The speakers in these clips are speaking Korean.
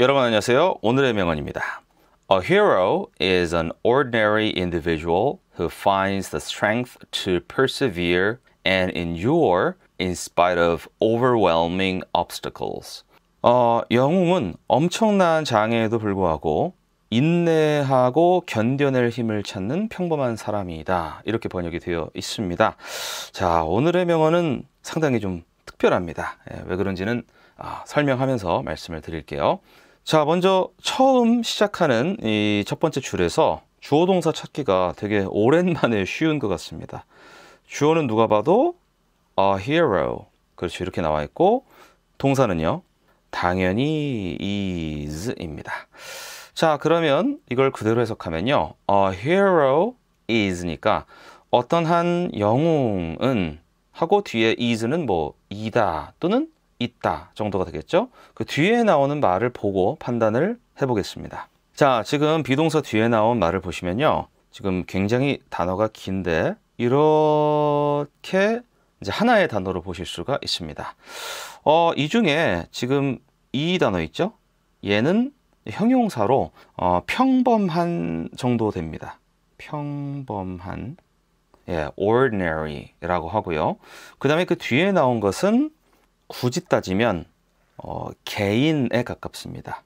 여러분 안녕하세요. 오늘의 명언입니다. A hero is an ordinary individual who finds the strength to persevere and endure in spite of overwhelming obstacles. 어, 영웅은 엄청난 장애에도 불구하고 인내하고 견뎌낼 힘을 찾는 평범한 사람이다. 이렇게 번역이 되어 있습니다. 자, 오늘의 명언은 상당히 좀 특별합니다. 왜 그런지는 설명하면서 말씀을 드릴게요. 자, 먼저 처음 시작하는 이 첫 번째 줄에서 주어 동사 찾기가 되게 오랜만에 쉬운 것 같습니다. 주어는 누가 봐도 a hero. 그렇죠. 이렇게 나와 있고 동사는요. 당연히 is입니다. 자, 그러면 이걸 그대로 해석하면요. a hero is니까 어떤 한 영웅은 하고 뒤에 is는 뭐 이다 또는 있다 정도가 되겠죠. 그 뒤에 나오는 말을 보고 판단을 해보겠습니다. 자, 지금 비동사 뒤에 나온 말을 보시면요. 지금 굉장히 단어가 긴데 이렇게 이제 하나의 단어로 보실 수가 있습니다. 어, 이 중에 지금 이 단어 있죠? 얘는 형용사로 어, 평범한 정도 됩니다. 평범한 예, ordinary라고 하고요. 그 다음에 그 뒤에 나온 것은 굳이 따지면 어, 개인에 가깝습니다.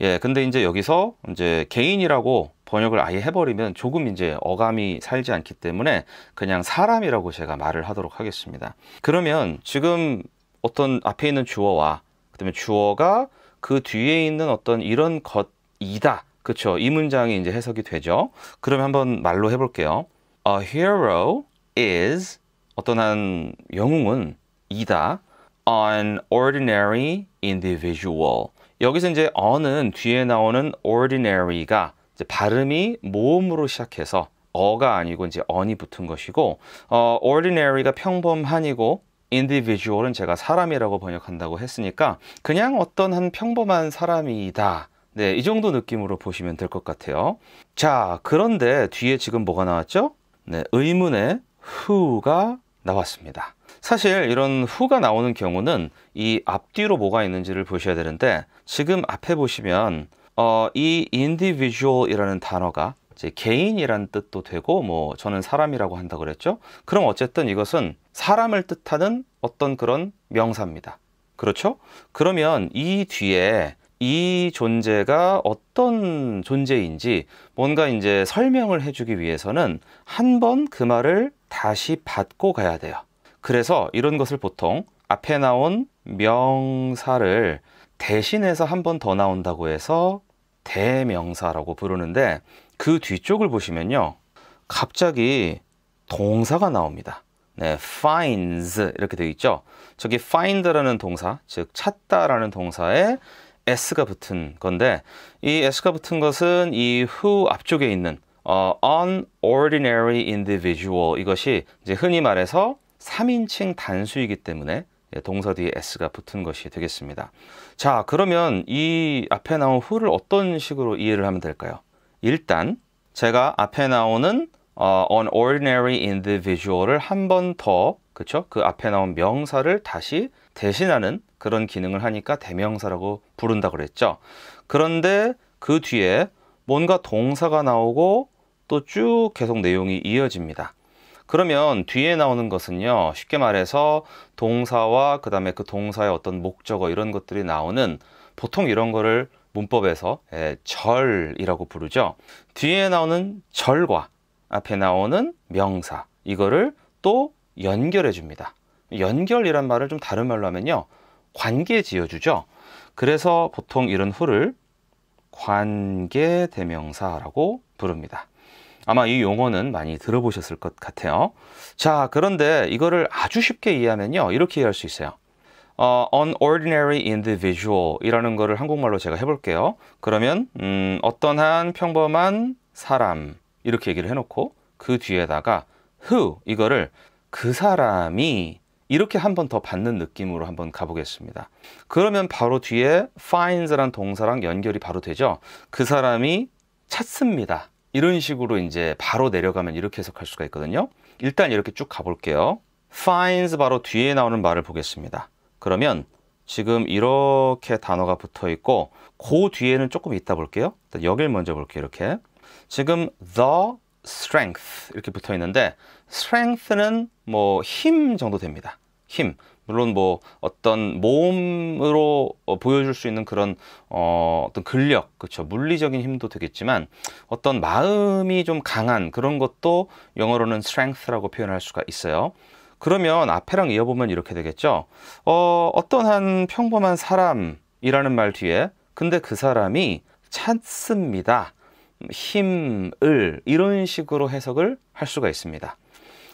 예, 근데 이제 여기서 이제 개인이라고 번역을 아예 해버리면 조금 이제 어감이 살지 않기 때문에 그냥 사람이라고 제가 말을 하도록 하겠습니다. 그러면 지금 어떤 앞에 있는 주어와 그다음에 주어가 그 뒤에 있는 어떤 이런 것이다. 그렇죠. 이 문장이 이제 해석이 되죠. 그럼 한번 말로 해볼게요. A hero is 어떤 한 영웅은 이다. an ordinary individual. 여기서 이제 어는 뒤에 나오는 ordinary가 발음이 모음으로 시작해서 어가 아니고 이제 언이 붙은 것이고 어, ordinary가 평범한이고 individual은 제가 사람이라고 번역한다고 했으니까 그냥 어떤 한 평범한 사람이다. 네, 이 정도 느낌으로 보시면 될 것 같아요. 자, 그런데 뒤에 지금 뭐가 나왔죠? 네, 의문의 who가 나왔습니다. 사실 이런 후가 나오는 경우는 이 앞뒤로 뭐가 있는지를 보셔야 되는데 지금 앞에 보시면 어, 이 individual이라는 단어가 이제 개인이란 뜻도 되고 뭐 저는 사람이라고 한다 그랬죠. 그럼 어쨌든 이것은 사람을 뜻하는 어떤 그런 명사입니다. 그렇죠? 그러면 이 뒤에 이 존재가 어떤 존재인지 뭔가 이제 설명을 해주기 위해서는 한 번 그 말을 다시 받고 가야 돼요. 그래서 이런 것을 보통 앞에 나온 명사를 대신해서 한 번 더 나온다고 해서 대명사라고 부르는데 그 뒤쪽을 보시면요. 갑자기 동사가 나옵니다. 네, finds 이렇게 되어 있죠. 저기 find라는 동사, 즉 찾다라는 동사에 s가 붙은 건데 이 s가 붙은 것은 이 who 앞쪽에 있는 어, unordinary individual 이것이 이제 흔히 말해서 3인칭 단수이기 때문에 예, 동사 뒤에 s가 붙은 것이 되겠습니다. 자, 그러면 이 앞에 나온 who를 어떤 식으로 이해를 하면 될까요? 일단 제가 앞에 나오는 어, an ordinary individual을 한 번 더, 그쵸? 그 앞에 나온 명사를 다시 대신하는 그런 기능을 하니까 대명사라고 부른다 그랬죠. 그런데 그 뒤에 뭔가 동사가 나오고 또 쭉 계속 내용이 이어집니다. 그러면 뒤에 나오는 것은요, 쉽게 말해서 동사와 그 다음에 그 동사의 어떤 목적어 이런 것들이 나오는 보통 이런 거를 문법에서 예, 절이라고 부르죠. 뒤에 나오는 절과 앞에 나오는 명사 이거를 또 연결해 줍니다. 연결이란 말을 좀 다른 말로 하면요. 관계 지어주죠. 그래서 보통 이런 후를 관계 대명사라고 부릅니다. 아마 이 용어는 많이 들어보셨을 것 같아요. 자, 그런데 이거를 아주 쉽게 이해하면요. 이렇게 이해할 수 있어요. 어, an ordinary individual 이라는 거를 한국말로 제가 해볼게요. 그러면, 음, 어떠한 평범한 사람 이렇게 얘기를 해놓고 그 뒤에다가 who 이거를 그 사람이 이렇게 한 번 더 받는 느낌으로 한번 가보겠습니다. 그러면 바로 뒤에 finds란 동사랑 연결이 바로 되죠. 그 사람이 찾습니다. 이런 식으로 이제 바로 내려가면 이렇게 해석할 수가 있거든요. 일단 이렇게 쭉 가볼게요. finds 바로 뒤에 나오는 말을 보겠습니다. 그러면 지금 이렇게 단어가 붙어 있고 그 뒤에는 조금 이따 볼게요. 일단 여길 먼저 볼게요. 이렇게 지금 the strength 이렇게 붙어 있는데 strength는 뭐 힘 정도 됩니다. 힘. 물론 뭐 어떤 몸으로 어, 보여줄 수 있는 그런 어, 어떤 근력, 그렇죠. 물리적인 힘도 되겠지만 어떤 마음이 좀 강한 그런 것도 영어로는 strength라고 표현할 수가 있어요. 그러면 앞에랑 이어보면 이렇게 되겠죠. 어, 어떠한 평범한 사람이라는 말 뒤에 근데 그 사람이 찾습니다. 힘을 이런 식으로 해석을 할 수가 있습니다.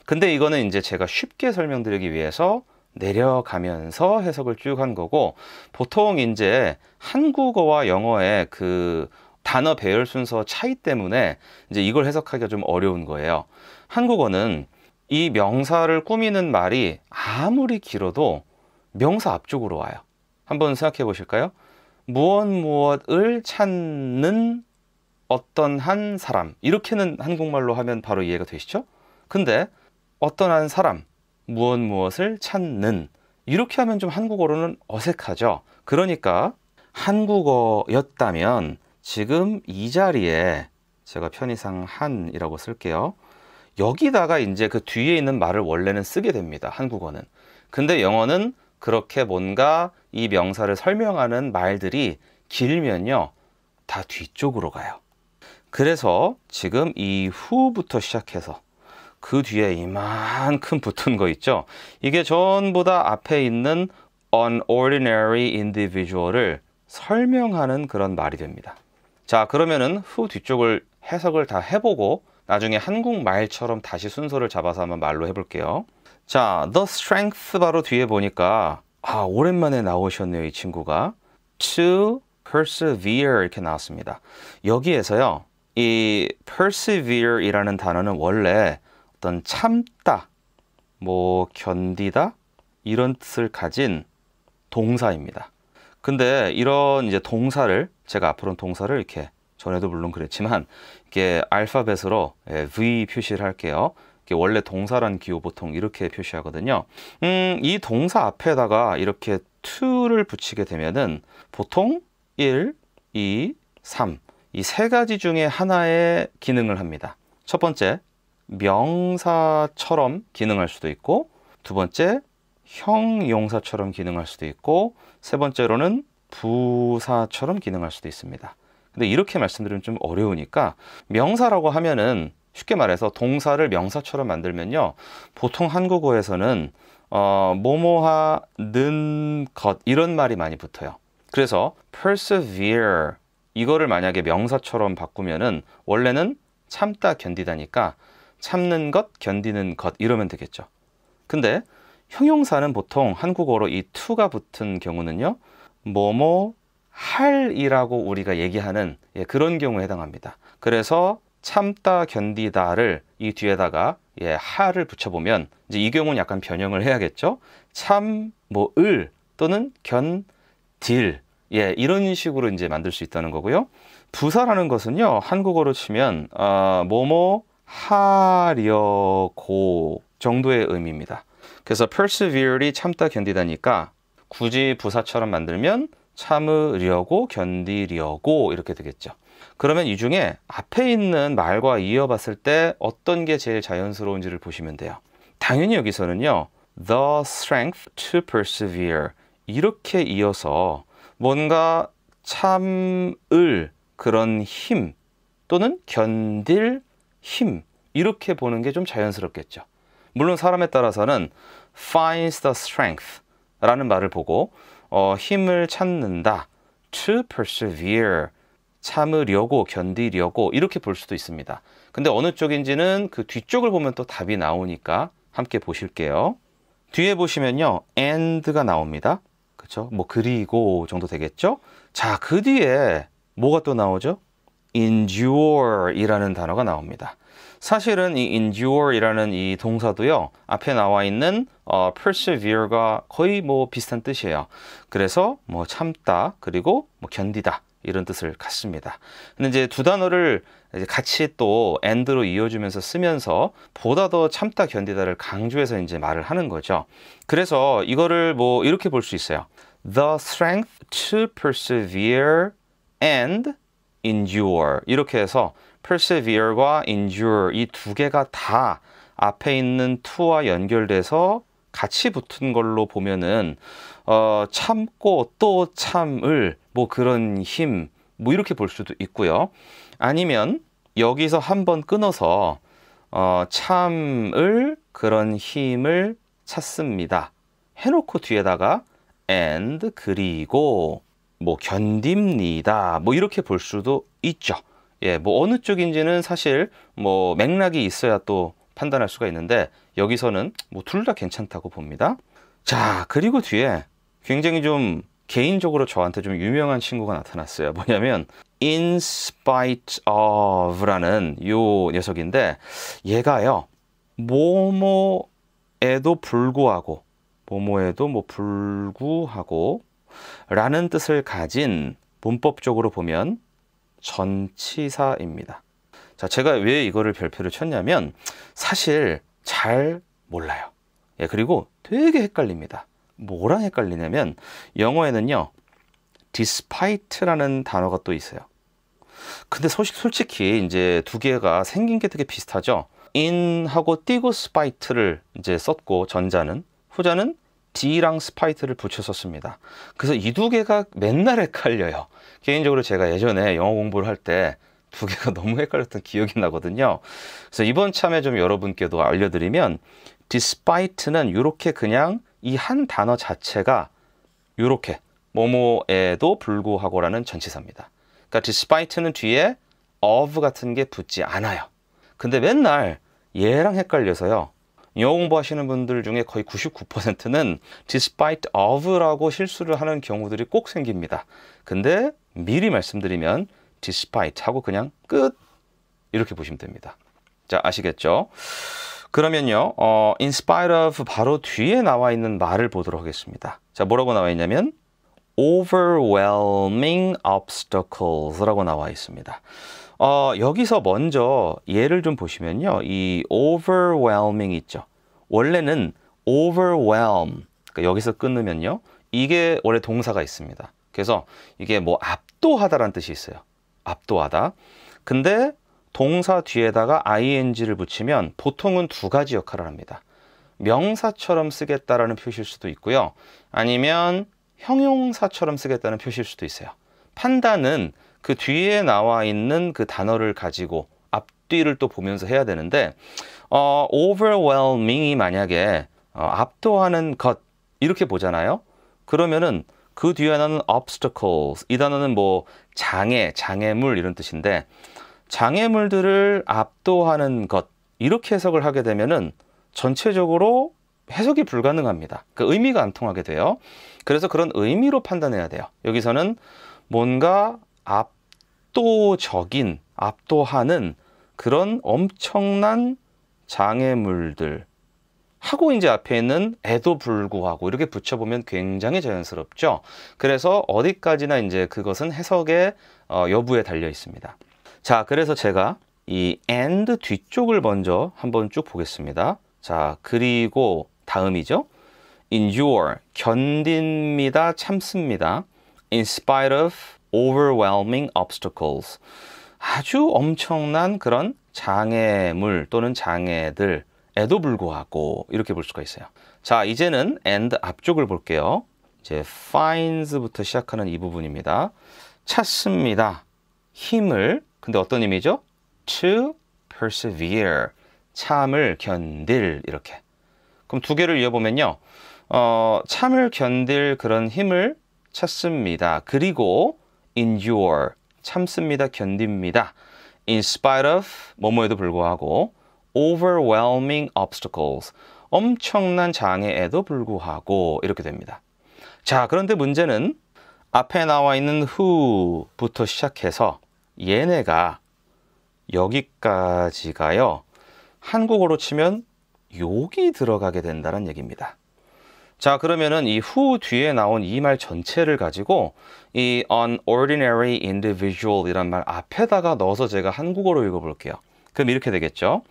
근데 이거는 이제 제가 쉽게 설명드리기 위해서 내려가면서 해석을 쭉 한 거고 보통 이제 한국어와 영어의 그 단어 배열 순서 차이 때문에 이제 이걸 해석하기가 좀 어려운 거예요. 한국어는 이 명사를 꾸미는 말이 아무리 길어도 명사 앞쪽으로 와요. 한번 생각해 보실까요? 무엇 무엇을 찾는 어떤 한 사람 이렇게는 한국말로 하면 바로 이해가 되시죠? 근데 어떤 한 사람 무엇 무엇을 찾는 이렇게 하면 좀 한국어로는 어색하죠. 그러니까 한국어였다면 지금 이 자리에 제가 편의상 한이라고 쓸게요. 여기다가 이제 그 뒤에 있는 말을 원래는 쓰게 됩니다. 한국어는. 근데 영어는 그렇게 뭔가 이 명사를 설명하는 말들이 길면요. 다 뒤쪽으로 가요. 그래서 지금 이 후부터 시작해서 그 뒤에 이만큼 붙은 거 있죠. 이게 전보다 앞에 있는 an ordinary individual을 설명하는 그런 말이 됩니다. 자, 그러면은 후 뒤쪽을 해석을 다 해보고 나중에 한국말처럼 다시 순서를 잡아서 한번 말로 해볼게요. 자, the strength 바로 뒤에 보니까 아, 오랜만에 나오셨네요, 이 친구가. to persevere 이렇게 나왔습니다. 여기에서요. 이 persevere이라는 단어는 원래 어떤 참다, 뭐 견디다 이런 뜻을 가진 동사입니다. 근데 이런 이제 동사를 제가 앞으로는 동사를 이렇게 전에도 물론 그랬지만 이게 알파벳으로 예, V 표시를 할게요. 원래 동사란 기호 보통 이렇게 표시하거든요. 음, 이 동사 앞에다가 이렇게 to를 붙이게 되면은 보통 1, 2, 3 이 세 가지 중에 하나의 기능을 합니다. 첫 번째, 명사처럼 기능할 수도 있고 두 번째 형용사처럼 기능할 수도 있고 세 번째로는 부사처럼 기능할 수도 있습니다. 근데 이렇게 말씀드리면 좀 어려우니까 명사라고 하면은 쉽게 말해서 동사를 명사처럼 만들면요. 보통 한국어에서는 어, 모모하는것 이런 말이 많이 붙어요. 그래서 persevere 이거를 만약에 명사처럼 바꾸면은 원래는 참다 견디다니까 참는 것, 견디는 것 이러면 되겠죠. 근데 형용사는 보통 한국어로 이 to가 붙은 경우는요. 뭐뭐 할이라고 우리가 얘기하는 예, 그런 경우에 해당합니다. 그래서 참다, 견디다를 이 뒤에다가 예, 하를 붙여보면 이제 이 경우는 약간 변형을 해야겠죠. 참, 뭐, 을 또는 견, 딜 예, 이런 식으로 이제 만들 수 있다는 거고요. 부사라는 것은요, 한국어로 치면, 어, 뭐뭐 하려고 정도의 의미입니다. 그래서 persevere이 참다 견디다니까 굳이 부사처럼 만들면 참으려고 견디려고 이렇게 되겠죠. 그러면 이 중에 앞에 있는 말과 이어봤을 때 어떤 게 제일 자연스러운지를 보시면 돼요. 당연히 여기서는요. the strength to persevere 이렇게 이어서 뭔가 참을 그런 힘 또는 견딜 힘 이렇게 보는 게 좀 자연스럽겠죠. 물론 사람에 따라서는 finds the strength라는 말을 보고 어, 힘을 찾는다, to persevere, 참으려고, 견디려고 이렇게 볼 수도 있습니다. 근데 어느 쪽인지는 그 뒤쪽을 보면 또 답이 나오니까 함께 보실게요. 뒤에 보시면요, and가 나옵니다. 그렇죠? 뭐 그리고 정도 되겠죠? 자, 그 뒤에 뭐가 또 나오죠? endure이라는 단어가 나옵니다. 사실은 이 endure이라는 이 동사도요 앞에 나와 있는 어, persevere가 거의 뭐 비슷한 뜻이에요. 그래서 뭐 참다 그리고 뭐 견디다 이런 뜻을 갖습니다. 근데 이제 두 단어를 이제 같이 또 and로 이어주면서 쓰면서 보다 더 참다 견디다를 강조해서 이제 말을 하는 거죠. 그래서 이거를 뭐 이렇게 볼 수 있어요. The strength to persevere and endure 이렇게 해서 persevere과 endure 이 두 개가 다 앞에 있는 to와 연결돼서 같이 붙은 걸로 보면은 어, 참고 또 참을 뭐 그런 힘 뭐 이렇게 볼 수도 있고요. 아니면 여기서 한번 끊어서 어, 참을 그런 힘을 찾습니다. 해놓고 뒤에다가 and 그리고 뭐 견딥니다. 뭐 이렇게 볼 수도 있죠. 예, 뭐 어느 쪽인지는 사실 뭐 맥락이 있어야 또 판단할 수가 있는데 여기서는 뭐 둘 다 괜찮다고 봅니다. 자, 그리고 뒤에 굉장히 좀 개인적으로 저한테 좀 유명한 친구가 나타났어요. 뭐냐면 in spite of라는 요 녀석인데 얘가요. 뭐뭐에도 불구하고 뭐뭐에도 뭐 불구하고 라는 뜻을 가진 문법적으로 보면 전치사입니다. 자, 제가 왜 이거를 별표를 쳤냐면 사실 잘 몰라요. 예, 그리고 되게 헷갈립니다. 뭐랑 헷갈리냐면 영어에는요. despite라는 단어가 또 있어요. 근데 소식 솔직히 이제 두 개가 생긴 게 되게 비슷하죠. in하고 띄고 spite를 이제 썼고 전자는 후자는 D랑 스파이트를 붙여서 습니다 그래서 이 두 개가 맨날 헷갈려요. 개인적으로 제가 예전에 영어 공부를 할 때 두 개가 너무 헷갈렸던 기억이 나거든요. 그래서 이번 참에 좀 여러분께도 알려드리면 despite는 이렇게 그냥 이 한 단어 자체가 이렇게 뭐뭐에도 불구하고라는 전치사입니다. 그러니까 despite는 뒤에 of 같은 게 붙지 않아요. 근데 맨날 얘랑 헷갈려서요. 영어 공부하시는 분들 중에 거의 99%는 despite of라고 실수를 하는 경우들이 꼭 생깁니다. 근데 미리 말씀드리면 despite 하고 그냥 끝 이렇게 보시면 됩니다. 자 아시겠죠? 그러면요 어, in spite of 바로 뒤에 나와 있는 말을 보도록 하겠습니다. 자 뭐라고 나와 있냐면 overwhelming obstacles라고 나와 있습니다. 어, 여기서 먼저 예를 좀 보시면요. 이 overwhelming 있죠. 원래는 overwhelm 그러니까 여기서 끊으면요 이게 원래 동사가 있습니다. 그래서 이게 뭐 압도하다라는 뜻이 있어요. 압도하다. 근데 동사 뒤에다가 ing를 붙이면 보통은 두 가지 역할을 합니다. 명사처럼 쓰겠다라는 표시일 수도 있고요. 아니면 형용사처럼 쓰겠다는 표시일 수도 있어요. 판단은 그 뒤에 나와 있는 그 단어를 가지고 앞뒤를 또 보면서 해야 되는데 어, overwhelming이 만약에 어, 압도하는 것 이렇게 보잖아요. 그러면은 그 뒤에 나는 obstacles 이 단어는 뭐 장애, 장애물 이런 뜻인데 장애물들을 압도하는 것 이렇게 해석을 하게 되면은 전체적으로 해석이 불가능합니다. 그 의미가 안 통하게 돼요. 그래서 그런 의미로 판단해야 돼요. 여기서는 뭔가 압도적인, 압도하는 그런 엄청난 장애물들 하고 이제 앞에는 에도 불구하고 이렇게 붙여보면 굉장히 자연스럽죠. 그래서 어디까지나 이제 그것은 해석의 어, 여부에 달려 있습니다. 자, 그래서 제가 이 and 뒤쪽을 먼저 한번 쭉 보겠습니다. 자, 그리고 다음이죠. endure 견딥니다, 참습니다. in spite of overwhelming obstacles 아주 엄청난 그런 장애물 또는 장애들에도 불구하고 이렇게 볼 수가 있어요. 자, 이제는 and 앞쪽을 볼게요. 이제 finds부터 시작하는 이 부분입니다. 찾습니다. 힘을 근데 어떤 힘이죠? to persevere 참을 견딜 이렇게 그럼 두 개를 이어보면요 어, 참을 견딜 그런 힘을 찾습니다 그리고 endure 참습니다 견딥니다 in spite of 뭐뭐에도 불구하고 overwhelming obstacles 엄청난 장애에도 불구하고 이렇게 됩니다. 자, 그런데 문제는 앞에 나와 있는 who부터 시작해서 얘네가 여기까지가요. 한국어로 치면 욕이 들어가게 된다는 얘기입니다. 자 그러면은 이 후 뒤에 나온 이 말 전체를 가지고 이 an ordinary individual 이란 말 앞에다가 넣어서 제가 한국어로 읽어볼게요. 그럼 이렇게 되겠죠.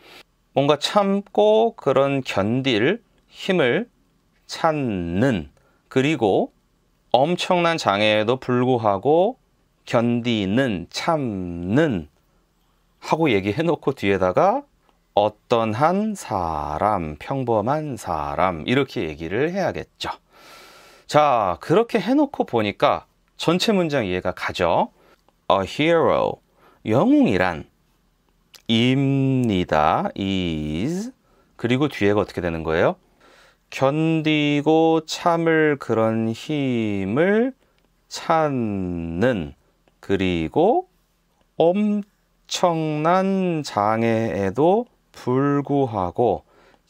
뭔가 참고 그런 견딜 힘을 찾는 그리고 엄청난 장애에도 불구하고 견디는 참는 하고 얘기해놓고 뒤에다가 어떤 한 사람, 평범한 사람 이렇게 얘기를 해야겠죠. 자, 그렇게 해놓고 보니까 전체 문장 이해가 가죠. A hero, 영웅이란 입니다, is 그리고 뒤에가 어떻게 되는 거예요? 견디고 참을 그런 힘을 찾는 그리고 엄청난 장애에도 불구하고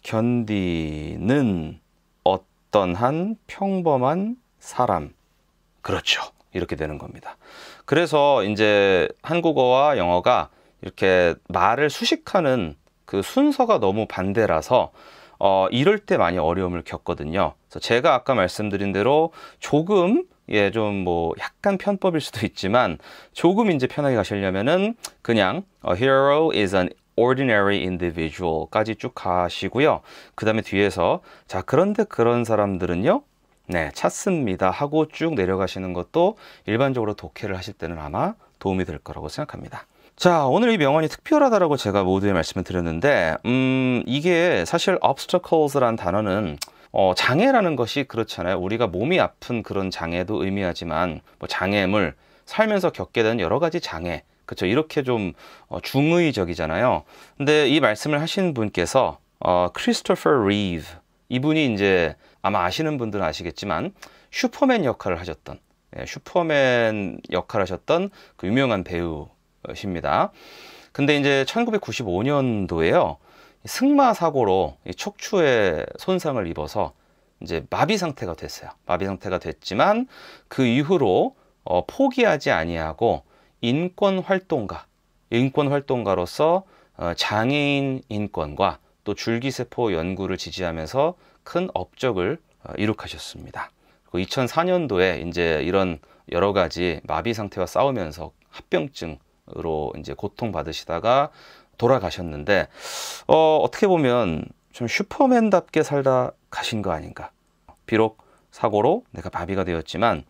견디는 어떠한 평범한 사람. 그렇죠. 이렇게 되는 겁니다. 그래서 이제 한국어와 영어가 이렇게 말을 수식하는 그 순서가 너무 반대라서 어, 이럴 때 많이 어려움을 겪거든요. 그래서 제가 아까 말씀드린 대로 조금 예, 좀 뭐 약간 편법일 수도 있지만 조금 이제 편하게 가시려면은 그냥 a 어, hero is an ordinary individual까지 쭉 가시고요. 그 다음에 뒤에서 자 그런데 그런 사람들은요. 네, 찾습니다 하고 쭉 내려가시는 것도 일반적으로 독해를 하실 때는 아마 도움이 될 거라고 생각합니다. 자, 오늘 이 명언이 특별하다라고 제가 모두에 말씀을 드렸는데, 음, 이게 사실 o b s t a c l e s 는 단어는 어, 장애라는 것이 그렇잖아요. 우리가 몸이 아픈 그런 장애도 의미하지만, 뭐 장애물, 살면서 겪게 되는 여러 가지 장애, 그렇죠. 이렇게 좀 어, 중의적이잖아요. 근데 이 말씀을 하신 분께서 어, 크리스토퍼 리브 이분이 이제 아마 아시는 분들은 아시겠지만 슈퍼맨 역할을 하셨던 예, 슈퍼맨 역할을 하셨던 그 유명한 배우십니다. 근데 이제 1995년도에요. 승마 사고로 척추에 손상을 입어서 이제 마비 상태가 됐어요. 마비 상태가 됐지만 그 이후로 어, 포기하지 아니하고 인권 활동가, 인권 활동가로서 어, 장애인 인권과 또 줄기세포 연구를 지지하면서 큰 업적을 어, 이룩하셨습니다. 그리고 2004년도에 이제 이런 여러 가지 마비 상태와 싸우면서 합병증으로 이제 고통받으시다가 돌아가셨는데 어, 어떻게 보면 좀 슈퍼맨답게 살다 가신 거 아닌가. 비록 사고로 내가 마비가 되었지만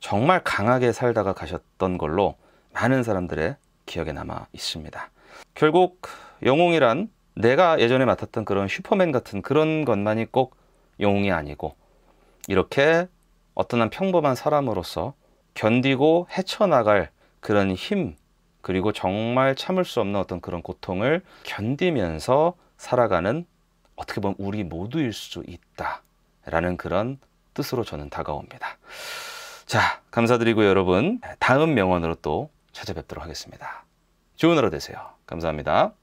정말 강하게 살다가 가셨던 걸로 많은 사람들의 기억에 남아 있습니다. 결국 영웅이란 내가 예전에 맡았던 그런 슈퍼맨 같은 그런 것만이 꼭 영웅이 아니고 이렇게 어떤 한 평범한 사람으로서 견디고 헤쳐나갈 그런 힘 그리고 정말 참을 수 없는 어떤 그런 고통을 견디면서 살아가는 어떻게 보면 우리 모두일 수 있다라는 그런 뜻으로 저는 다가옵니다. 자, 감사드리고 여러분. 다음 명언으로 또 찾아뵙도록 하겠습니다. 좋은 하루 되세요. 감사합니다.